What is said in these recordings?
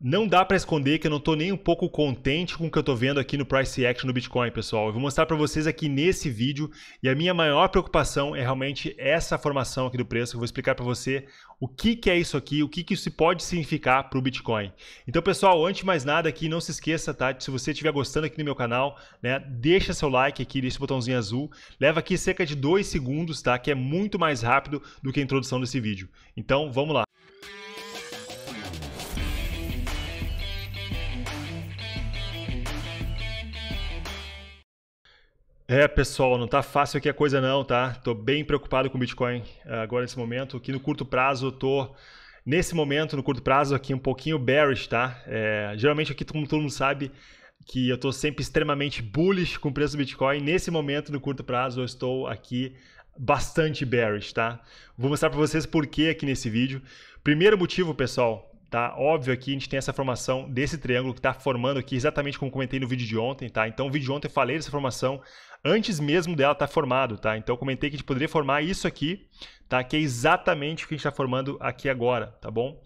Não dá para esconder que eu não tô nem um pouco contente com o que eu tô vendo aqui no price action do Bitcoin, pessoal. Eu vou mostrar para vocês aqui nesse vídeo e a minha maior preocupação é realmente essa formação aqui do preço. Eu vou explicar para você o que, que é isso aqui, o que, que isso pode significar para o Bitcoin. Então, pessoal, antes de mais nada aqui, não se esqueça, tá? Se você estiver gostando aqui no meu canal, né, deixa seu like aqui nesse botãozinho azul. Leva aqui cerca de dois segundos, tá? Que é muito mais rápido do que a introdução desse vídeo. Então, vamos lá. É, pessoal, não tá fácil aqui a coisa não, tá? Tô bem preocupado com o Bitcoin eh, agora nesse momento, Aqui no curto prazo eu tô nesse momento, no curto prazo aqui um pouquinho bearish, tá? É, geralmente aqui como todo mundo sabe que eu tô sempre extremamente bullish com o preço do Bitcoin, nesse momento no curto prazo eu estou aqui bastante bearish, tá? Vou mostrar para vocês por que aqui nesse vídeo. Primeiro motivo, pessoal, tá? Óbvio aqui a gente tem essa formação desse triângulo que está formando aqui exatamente como comentei no vídeo de ontem, tá? Então, o vídeo de ontem eu falei dessa formação antes mesmo dela estar tá formado, tá? Então eu comentei que a gente poderia formar isso aqui, tá? Que é exatamente o que a gente está formando aqui agora, tá bom?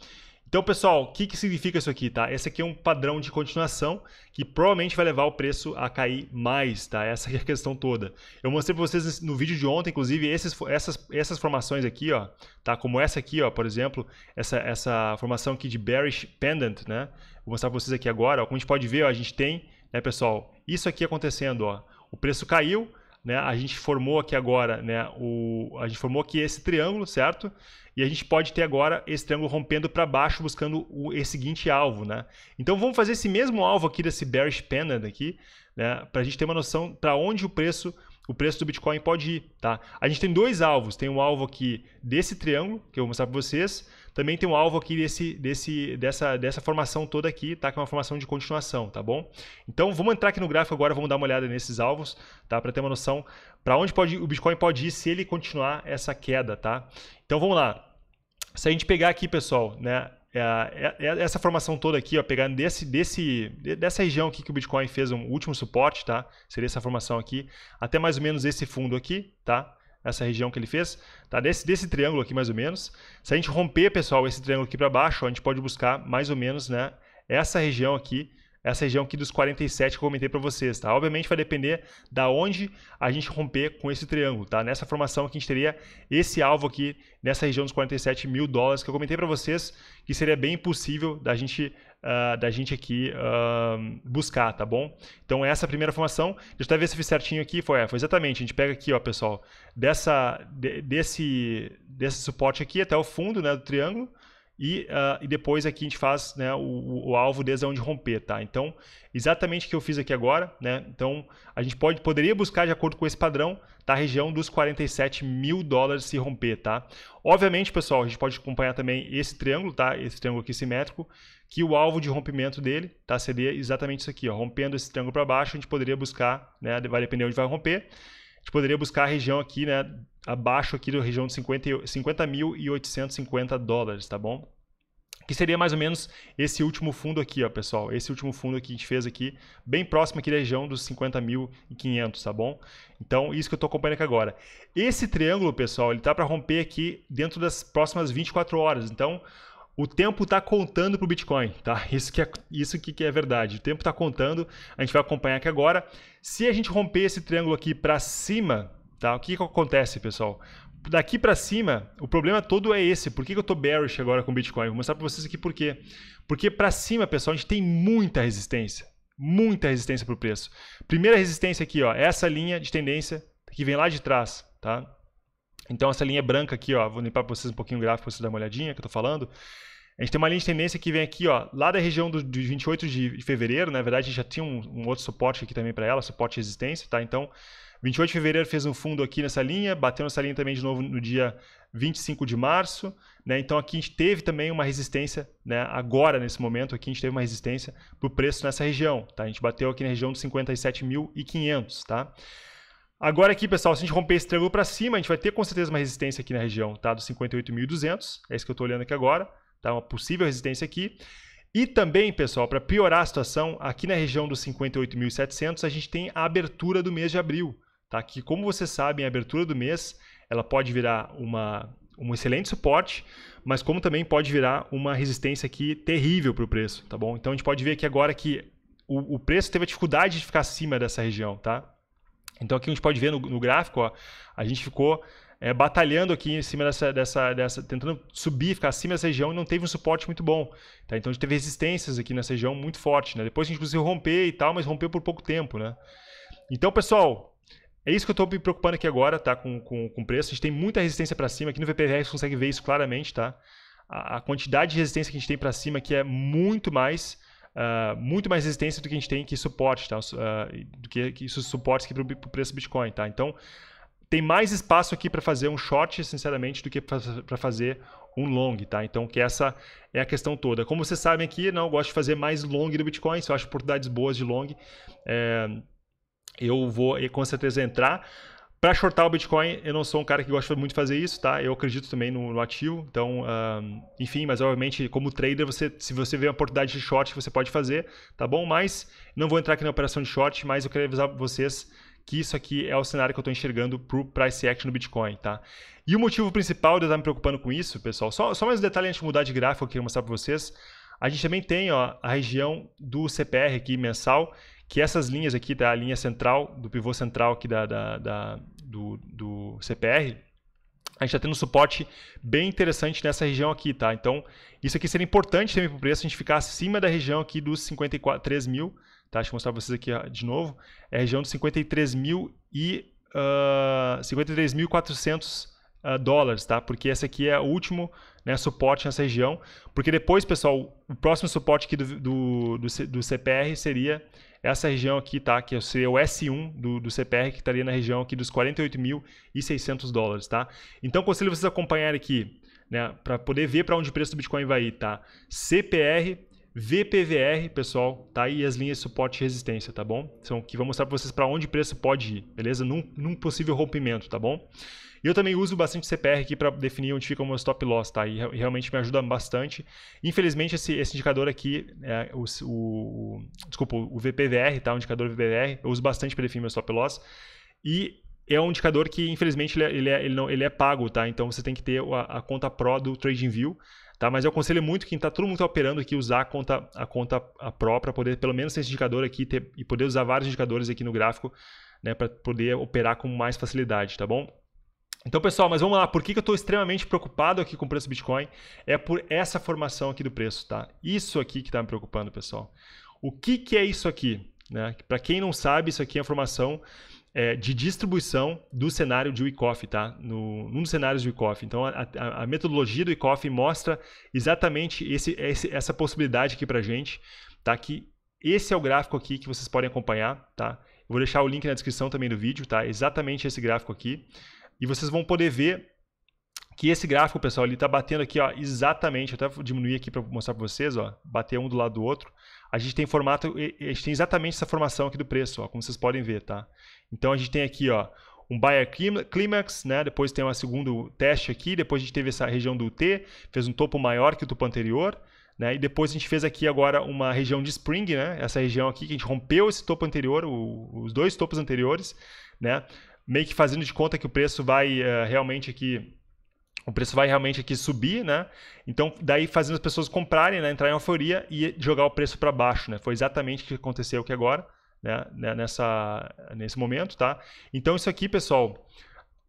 Então, pessoal, o que, que significa isso aqui, tá? Esse aqui é um padrão de continuação que provavelmente vai levar o preço a cair mais, tá? Essa é a questão toda. Eu mostrei para vocês no vídeo de ontem, inclusive, esses, essas, essas formações aqui, ó, tá? Como essa aqui, ó, por exemplo, essa, essa formação aqui de bearish pendant, né? Vou mostrar para vocês aqui agora, ó. Como a gente pode ver, ó, a gente tem, né, pessoal, isso aqui acontecendo, ó o preço caiu, né? A gente formou aqui agora, né? O, a gente formou aqui esse triângulo, certo? E a gente pode ter agora esse triângulo rompendo para baixo, buscando o esse seguinte alvo, né? Então vamos fazer esse mesmo alvo aqui desse bearish pennant aqui, né? Para a gente ter uma noção para onde o preço o preço do Bitcoin pode ir, tá? A gente tem dois alvos, tem um alvo aqui desse triângulo que eu vou mostrar para vocês também tem um alvo aqui desse, desse, dessa, dessa formação toda aqui, tá? Que é uma formação de continuação, tá bom? Então vamos entrar aqui no gráfico agora, vamos dar uma olhada nesses alvos, tá? Para ter uma noção para onde pode, o Bitcoin pode ir se ele continuar essa queda, tá? Então vamos lá. Se a gente pegar aqui, pessoal, né? É, é, é, essa formação toda aqui, ó, pegando desse, desse, dessa região aqui que o Bitcoin fez um último suporte, tá? Seria essa formação aqui, até mais ou menos esse fundo aqui, tá? essa região que ele fez, tá? Desse, desse triângulo aqui mais ou menos. Se a gente romper, pessoal, esse triângulo aqui para baixo, a gente pode buscar mais ou menos, né? Essa região aqui é essa região aqui dos 47 que eu comentei para vocês, tá? Obviamente vai depender da onde a gente romper com esse triângulo, tá? Nessa formação aqui a gente teria esse alvo aqui nessa região dos 47 mil dólares que eu comentei para vocês que seria bem impossível da gente uh, da gente aqui uh, buscar, tá bom? Então essa primeira formação, deixa eu até ver se eu fiz certinho aqui, foi, é, foi exatamente, a gente pega aqui, ó, pessoal, dessa de, desse desse suporte aqui até o fundo, né, do triângulo, e, uh, e depois aqui a gente faz né, o, o, alvo desde é onde romper, tá? Então, exatamente o que eu fiz aqui agora, né? Então, a gente pode, poderia buscar, de acordo com esse padrão, da região dos 47 mil dólares se romper, tá? Obviamente, pessoal, a gente pode acompanhar também esse triângulo, tá? Esse triângulo aqui simétrico, que o alvo de rompimento dele, tá? Seria exatamente isso aqui, ó. Rompendo esse triângulo para baixo, a gente poderia buscar, né? Vai depender onde vai romper gente poderia buscar a região aqui, né? Abaixo aqui da região de 50.850 dólares, tá bom? Que seria mais ou menos esse último fundo aqui, ó, pessoal. Esse último fundo que a gente fez aqui, bem próximo aqui da região dos 50.500, tá bom? Então, isso que eu estou acompanhando aqui agora. Esse triângulo, pessoal, ele tá para romper aqui dentro das próximas 24 horas. Então, o tempo está contando para o Bitcoin, tá? Isso que é, isso que, é verdade. O tempo está contando. A gente vai acompanhar aqui agora. Se a gente romper esse triângulo aqui para cima, tá? O que, que acontece, pessoal? Daqui para cima, o problema todo é esse. Por que, que eu estou bearish agora com o Bitcoin? Vou mostrar para vocês aqui por quê. Porque para cima, pessoal, a gente tem muita resistência. Muita resistência para o preço. Primeira resistência aqui, ó, essa linha de tendência que vem lá de trás, tá? Então essa linha branca aqui, ó, vou limpar para vocês um pouquinho o gráfico para vocês darem uma olhadinha que eu estou falando. A gente tem uma linha de tendência que vem aqui, ó, lá da região do, de 28 de, fevereiro, né? na verdade a gente já tinha um, um outro suporte aqui também para ela, suporte de resistência, tá? Então, 28 de fevereiro fez um fundo aqui nessa linha, bateu nessa linha também de novo no dia 25 de março, né? Então aqui a gente teve também uma resistência, né? Agora nesse momento aqui a gente teve uma resistência para o preço nessa região, tá? A gente bateu aqui na região dos 57.500, tá? Agora aqui, pessoal, se a gente romper esse triângulo para cima, a gente vai ter com certeza uma resistência aqui na região, tá? Dos 58.200, é isso que eu estou olhando aqui agora, tá? Uma possível resistência aqui. E também, pessoal, para piorar a situação, aqui na região dos 58.700, a gente tem a abertura do mês de abril, tá? Que, como vocês sabem, a abertura do mês, ela pode virar uma, um excelente suporte, mas como também pode virar uma resistência aqui terrível para o preço, tá bom? Então, a gente pode ver aqui agora que o, o preço teve a dificuldade de ficar acima dessa região, tá? Então aqui a gente pode ver no, no gráfico, ó, a gente ficou é, batalhando aqui em cima dessa, dessa, dessa, tentando subir, ficar acima dessa região e não teve um suporte muito bom. Tá? Então a gente teve resistências aqui nessa região muito forte. Né? Depois a gente conseguiu romper e tal, mas rompeu por pouco tempo. Né? Então, pessoal, é isso que eu estou me preocupando aqui agora, tá? Com, com, com preço. A gente tem muita resistência para cima. Aqui no VPVR você consegue ver isso claramente, tá? A, a quantidade de resistência que a gente tem para cima aqui é muito mais uh, muito mais resistência do que a gente tem que suporte, tá? Uh, do que, que isso suporte aqui para o preço do Bitcoin, tá? Então, tem mais espaço aqui para fazer um short, sinceramente, do que para fazer um long, tá? Então, que essa é a questão toda. Como vocês sabem aqui, não, eu gosto de fazer mais long do Bitcoin, se eu acho oportunidades boas de long, é, eu vou com certeza entrar. Para shortar o Bitcoin, eu não sou um cara que gosta muito de fazer isso, tá? Eu acredito também no, no ativo, então, um, enfim, mas obviamente como trader, você, se você vê uma oportunidade de short, você pode fazer, tá bom? Mas não vou entrar aqui na operação de short, mas eu queria avisar vocês que isso aqui é o cenário que eu estou enxergando para o price action no Bitcoin, tá? E o motivo principal de eu estar me preocupando com isso, pessoal, só, só mais um detalhe antes de mudar de gráfico, eu queria mostrar para vocês. A gente também tem ó, a região do CPR aqui mensal, que essas linhas aqui, tá? A linha central, do pivô central aqui da, da, da do, do CPR, a gente está tendo um suporte bem interessante nessa região aqui, tá? Então, isso aqui seria importante também para o preço, a gente ficar acima da região aqui dos 53 mil, tá? Deixa eu mostrar para vocês aqui de novo. É a região dos 53 mil e uh, ah, 53.400 uh, dólares, tá? Porque esse aqui é o último né, suporte nessa região. Porque depois, pessoal, o próximo suporte aqui do, do, do, do CPR seria essa região aqui, tá? Que seria é o S1 do, do CPR, que estaria tá na região aqui dos 48.600 dólares, tá? Então, conselho vocês acompanharem aqui, né? Para poder ver para onde o preço do Bitcoin vai ir, tá? CPR VPVR, pessoal, tá aí as linhas de suporte e resistência, tá bom? São que vão mostrar para vocês para onde o preço pode ir, beleza? Num, num possível rompimento, tá bom? E eu também uso bastante CPR aqui para definir onde fica o meu stop loss, tá? E realmente me ajuda bastante. Infelizmente, esse, esse indicador aqui, é, o, o, desculpa, o VPVR, tá? O indicador VPVR, eu uso bastante para definir meu stop loss. E é um indicador que, infelizmente, ele é, ele é, ele não, ele é pago, tá? Então, você tem que ter a, a conta Pro do TradingView Tá? Mas eu aconselho muito quem está todo mundo tá operando aqui usar a conta, a conta própria, poder pelo menos ter esse indicador aqui ter, e poder usar vários indicadores aqui no gráfico né, para poder operar com mais facilidade, tá bom? Então, pessoal, mas vamos lá. Por que, que eu estou extremamente preocupado aqui com o preço do Bitcoin? É por essa formação aqui do preço, tá? Isso aqui que está me preocupando, pessoal. O que, que é isso aqui? Né? Para quem não sabe, isso aqui é a formação é, de distribuição do cenário de Wyckoff, tá? No, num dos cenários de Wyckoff. Então, a, a, a metodologia do Wyckoff mostra exatamente esse, esse, essa possibilidade aqui para gente, tá? Que esse é o gráfico aqui que vocês podem acompanhar, tá? Eu vou deixar o link na descrição também do vídeo, tá? Exatamente esse gráfico aqui. E vocês vão poder ver que esse gráfico, pessoal, ele está batendo aqui, ó, exatamente, até até diminuir aqui para mostrar para vocês, ó, bater um do lado do outro. A gente tem formato, a gente tem exatamente essa formação aqui do preço, ó, como vocês podem ver, tá? Então a gente tem aqui, ó, um buyer climax, né? Depois tem um segundo teste aqui, depois a gente teve essa região do T, fez um topo maior que o topo anterior, né? E depois a gente fez aqui agora uma região de spring, né? Essa região aqui que a gente rompeu esse topo anterior, o, os dois topos anteriores, né? Meio que fazendo de conta que o preço vai uh, realmente aqui o preço vai realmente aqui subir, né? Então, daí fazendo as pessoas comprarem, né? entrar em euforia e jogar o preço para baixo, né? Foi exatamente o que aconteceu aqui agora, né, né? Nessa, nesse momento, tá? Então, isso aqui, pessoal.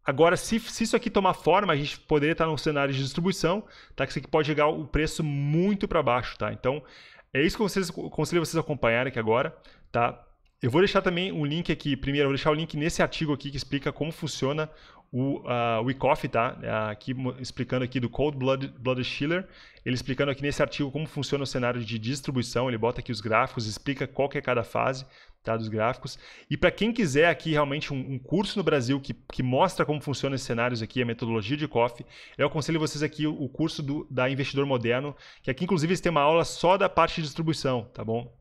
Agora, se, se isso aqui tomar forma, a gente poderia estar num cenário de distribuição, tá? Que isso aqui pode jogar o preço muito para baixo, tá? Então, é isso que eu vocês, vocês a acompanharem aqui agora, tá? Eu vou deixar também um link aqui, primeiro, eu vou deixar o link nesse artigo aqui que explica como funciona o uh, Wyckoff, tá? É, aqui explicando aqui do Cold Blood, Blood Schiller, ele explicando aqui nesse artigo como funciona o cenário de distribuição, ele bota aqui os gráficos, explica qual que é cada fase, tá? Dos gráficos. E para quem quiser aqui realmente um, um, curso no Brasil que, que mostra como funciona esses cenários aqui, a metodologia de COF, eu aconselho vocês aqui o, o curso do, da Investidor Moderno, que aqui inclusive eles têm uma aula só da parte de distribuição, tá bom?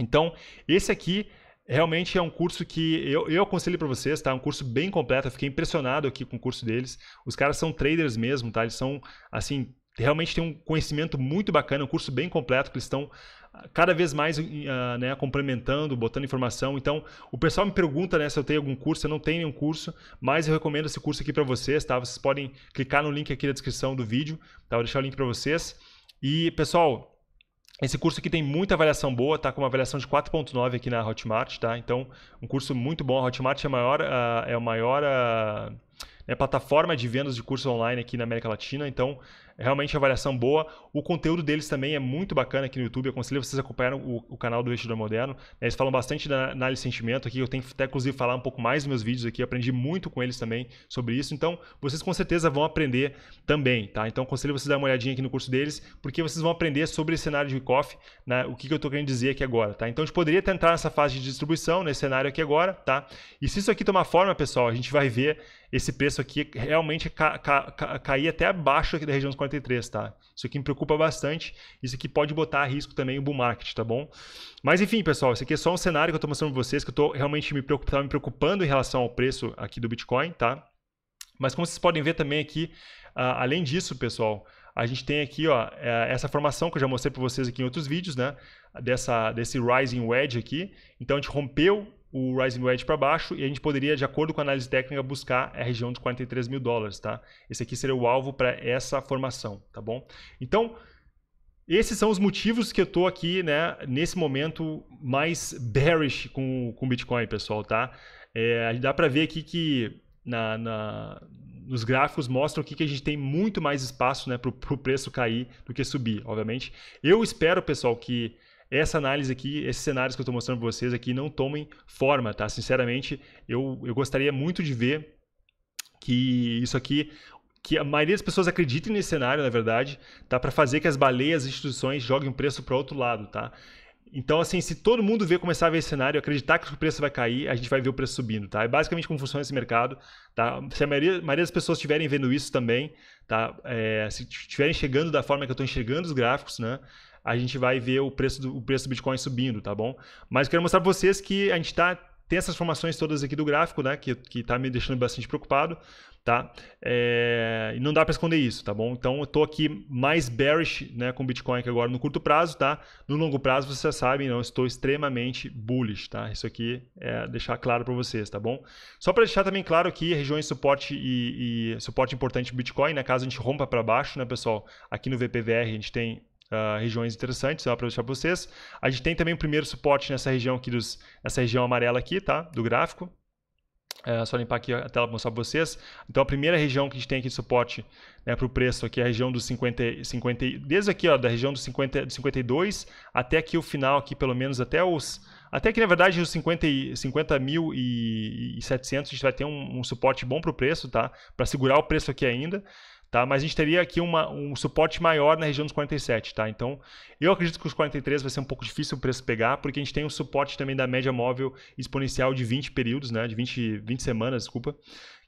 Então, esse aqui Realmente é um curso que eu, eu aconselho para vocês, tá? É um curso bem completo. Eu fiquei impressionado aqui com o curso deles. Os caras são traders mesmo, tá? Eles são, assim, realmente tem um conhecimento muito bacana, é um curso bem completo que eles estão ah, cada vez mais uh, né, complementando, botando informação. Então, o pessoal me pergunta né, se eu tenho algum curso, eu não tenho nenhum curso, mas eu recomendo esse curso aqui para vocês, tá? Vocês podem clicar no link aqui na descrição do vídeo, tá? Vou deixar o link para vocês. E, pessoal, esse curso aqui tem muita avaliação boa, tá com uma avaliação de 4.9 aqui na Hotmart, tá? Então, um curso muito bom. A Hotmart é, maior, uh, é o maior uh, né, plataforma de vendas de cursos online aqui na América Latina. Então, realmente é avaliação boa. O conteúdo deles também é muito bacana aqui no YouTube. Eu aconselho vocês a acompanhar o, o canal do Investidor Moderno. Né, eles falam bastante da análise de sentimento aqui. Eu tenho até, inclusive, falar um pouco mais nos meus vídeos aqui. Eu aprendi muito com eles também sobre isso. Então, vocês com certeza vão aprender também, tá? Então, aconselho vocês a dar uma olhadinha aqui no curso deles, porque vocês vão aprender sobre esse cenário de Ricoff, né? o que, que eu estou querendo dizer aqui agora, tá? Então, a gente poderia tentar nessa fase de distribuição, nesse cenário aqui agora, tá? E se isso aqui tomar forma, pessoal, a gente vai ver esse preço aqui realmente ca, ca, ca, cair até abaixo da região dos 43, tá? Isso aqui me preocupa bastante. Isso aqui pode botar a risco também o bull market, tá bom? Mas enfim, pessoal, esse aqui é só um cenário que eu estou mostrando para vocês, que eu estou realmente me preocupando, tá me preocupando em relação ao preço aqui do Bitcoin, tá? Mas como vocês podem ver também aqui, uh, além disso, pessoal, a gente tem aqui ó, é, essa formação que eu já mostrei para vocês aqui em outros vídeos, né? Dessa, desse rising wedge aqui. Então a gente rompeu o Rising Wedge para baixo e a gente poderia, de acordo com a análise técnica, buscar a região de 43 mil dólares, tá? Esse aqui seria o alvo para essa formação, tá bom? Então, esses são os motivos que eu tô aqui, né, nesse momento mais bearish com o Bitcoin, pessoal, tá? É, dá para ver aqui que na, na, nos gráficos mostram aqui que a gente tem muito mais espaço né, para o preço cair do que subir, obviamente. Eu espero, pessoal, que essa análise aqui, esses cenários que eu estou mostrando para vocês aqui não tomem forma, tá? Sinceramente, eu, eu gostaria muito de ver que isso aqui que a maioria das pessoas acreditem nesse cenário, na verdade, tá para fazer que as baleias, as instituições joguem o preço para o outro lado, tá? Então, assim, se todo mundo ver, começar a ver esse cenário, acreditar que o preço vai cair, a gente vai ver o preço subindo, tá? É basicamente como funciona esse mercado, tá? Se a maioria, a maioria das pessoas estiverem vendo isso também, tá? É, se estiverem chegando da forma que eu estou enxergando os gráficos, né? a gente vai ver o preço do, o preço do Bitcoin subindo, tá bom? Mas quero mostrar para vocês que a gente tá, tem essas formações todas aqui do gráfico, né? Que, que tá me deixando bastante preocupado, tá? É, e não dá para esconder isso, tá bom? Então eu tô aqui mais bearish né, com Bitcoin que agora no curto prazo, tá? No longo prazo, vocês sabem, não estou extremamente bullish, tá? Isso aqui é deixar claro para vocês, tá bom? Só para deixar também claro aqui, regiões de suporte e, e suporte importante do Bitcoin, né? Caso a gente rompa para baixo, né, pessoal? Aqui no VPVR a gente tem uh, regiões interessantes só para deixar para vocês. A gente tem também o primeiro suporte nessa região aqui, dos, essa região amarela aqui, tá? Do gráfico. É só limpar aqui a tela para mostrar para vocês. Então, a primeira região que a gente tem aqui de suporte né, para o preço aqui é a região dos 50, 50 desde aqui, ó, da região dos 50, 52 até aqui o final, aqui pelo menos até os, até que na verdade os 50.700, 50 mil e, a gente vai ter um, um suporte bom para o preço, tá? Para segurar o preço aqui ainda tá? Mas a gente teria aqui uma, um suporte maior na região dos 47, tá? Então, eu acredito que os 43 vai ser um pouco difícil o preço pegar, porque a gente tem um suporte também da média móvel exponencial de 20 períodos, né? De 20, 20 semanas, desculpa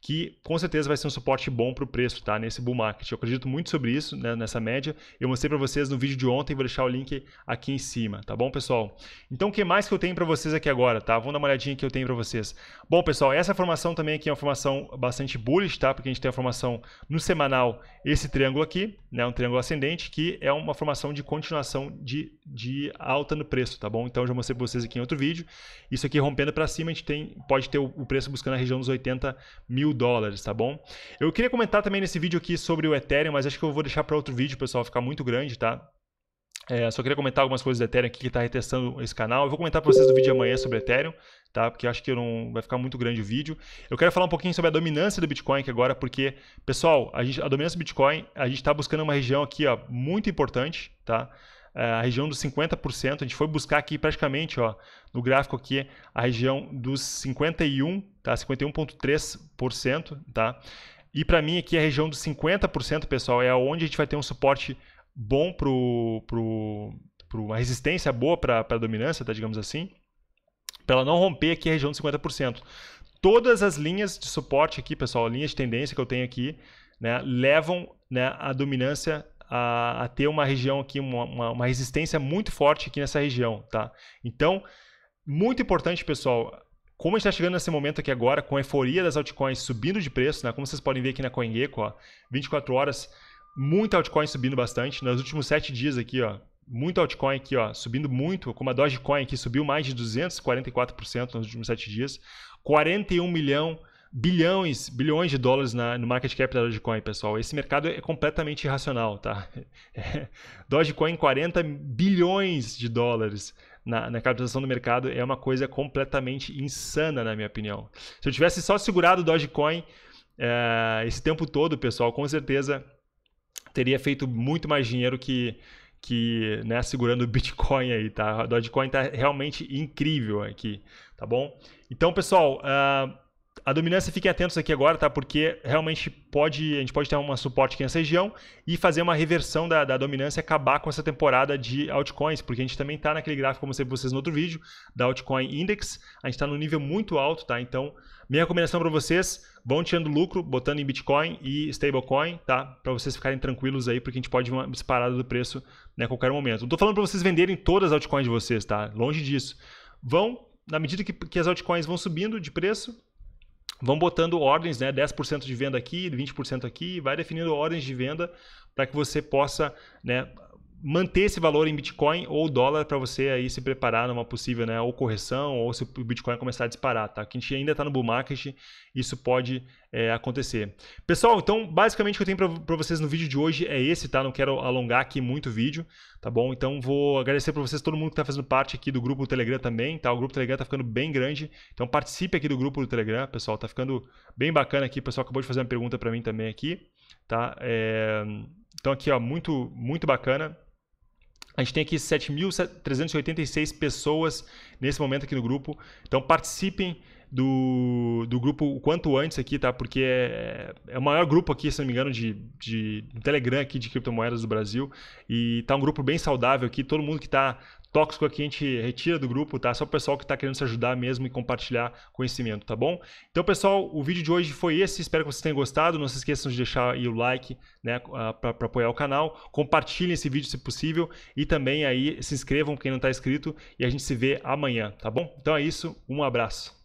que com certeza vai ser um suporte bom para o preço, tá? Nesse bull market. Eu acredito muito sobre isso, né? nessa média. Eu mostrei para vocês no vídeo de ontem, vou deixar o link aqui em cima, tá bom, pessoal? Então, o que mais que eu tenho para vocês aqui agora, tá? Vamos dar uma olhadinha que eu tenho para vocês. Bom, pessoal, essa formação também aqui é uma formação bastante bullish, tá? Porque a gente tem a formação no semanal, esse triângulo aqui, né? Um triângulo ascendente, que é uma formação de continuação de, de alta no preço, tá bom? Então, eu já mostrei para vocês aqui em outro vídeo. Isso aqui rompendo para cima, a gente tem, pode ter o, o preço buscando a região dos 80 mil mil dólares, tá bom? Eu queria comentar também nesse vídeo aqui sobre o Ethereum, mas acho que eu vou deixar para outro vídeo, pessoal, ficar muito grande, tá? É, só queria comentar algumas coisas do Ethereum aqui que está retestando esse canal. Eu vou comentar para vocês do vídeo de amanhã sobre Ethereum, tá? Porque acho que não vai ficar muito grande o vídeo. Eu quero falar um pouquinho sobre a dominância do Bitcoin aqui agora, porque, pessoal, a, gente, a dominância do Bitcoin, a gente está buscando uma região aqui ó, muito importante, tá? É, a região dos 50%. A gente foi buscar aqui praticamente, ó, no gráfico aqui, a região dos 51, tá? 51.3%, tá? E para mim aqui a região dos 50%, pessoal, é onde a gente vai ter um suporte bom pro pro, pro uma resistência boa para a dominância, tá, digamos assim. Para ela não romper aqui a região dos 50%. Todas as linhas de suporte aqui, pessoal, linhas de tendência que eu tenho aqui, né, levam né, a dominância a, a ter uma região aqui, uma, uma, uma resistência muito forte aqui nessa região, tá? Então, muito importante, pessoal, como a gente está chegando nesse momento aqui agora, com a euforia das altcoins subindo de preço, né? como vocês podem ver aqui na CoinGecko, ó, 24 horas, muita altcoin subindo bastante. Nos últimos 7 dias aqui, ó, muita altcoin aqui, ó, subindo muito, como a Dogecoin aqui subiu mais de 244% nos últimos 7 dias. 41 milhão bilhões, bilhões de dólares na, no market cap da Dogecoin, pessoal. Esse mercado é completamente irracional, tá? É, Dogecoin 40 bilhões de dólares na, na, capitalização do mercado é uma coisa completamente insana, na minha opinião. Se eu tivesse só segurado o Dogecoin é, esse tempo todo, pessoal, com certeza teria feito muito mais dinheiro que que né, segurando o Bitcoin aí, tá? A Dogecoin tá realmente incrível aqui, tá bom? Então, pessoal, uh, a dominância, fiquem atentos aqui agora, tá? Porque realmente pode, a gente pode ter um suporte aqui nessa região e fazer uma reversão da, da dominância e acabar com essa temporada de altcoins, porque a gente também está naquele gráfico, como eu mostrei para vocês no outro vídeo, da altcoin index. A gente está num nível muito alto, tá? Então, minha recomendação para vocês, vão tirando lucro, botando em Bitcoin e stablecoin, tá? Para vocês ficarem tranquilos aí, porque a gente pode ver uma disparada do preço né, a qualquer momento. Não estou falando para vocês venderem todas as altcoins de vocês, tá? Longe disso. Vão, na medida que, que as altcoins vão subindo de preço, vão botando ordens, né? 10% de venda aqui, 20% aqui, vai definindo ordens de venda para que você possa né, manter esse valor em Bitcoin ou dólar para você aí se preparar numa possível né, ou correção ou se o Bitcoin começar a disparar, tá? Que a gente ainda está no bull market, isso pode é, acontecer. Pessoal, então basicamente o que eu tenho para vocês no vídeo de hoje é esse, tá? Não quero alongar aqui muito o vídeo, tá bom? Então vou agradecer para vocês, todo mundo que está fazendo parte aqui do grupo do Telegram também, tá? O grupo do Telegram está ficando bem grande, então participe aqui do grupo do Telegram, pessoal, está ficando bem bacana aqui. O pessoal acabou de fazer uma pergunta para mim também aqui, tá? É... Então aqui, ó, muito, muito bacana. A gente tem aqui 7.386 pessoas nesse momento aqui no grupo. Então participem do, do grupo o quanto antes aqui, tá? Porque é, é o maior grupo aqui, se não me engano, de, de Telegram aqui de criptomoedas do Brasil. E tá um grupo bem saudável aqui. Todo mundo que tá tóxico aqui a gente retira do grupo, tá? Só o pessoal que está querendo se ajudar mesmo e compartilhar conhecimento, tá bom? Então, pessoal, o vídeo de hoje foi esse. Espero que vocês tenham gostado. Não se esqueçam de deixar aí o like, né, ah, para apoiar o canal. Compartilhem esse vídeo se possível e também aí se inscrevam quem não está inscrito e a gente se vê amanhã, tá bom? Então é isso. Um abraço.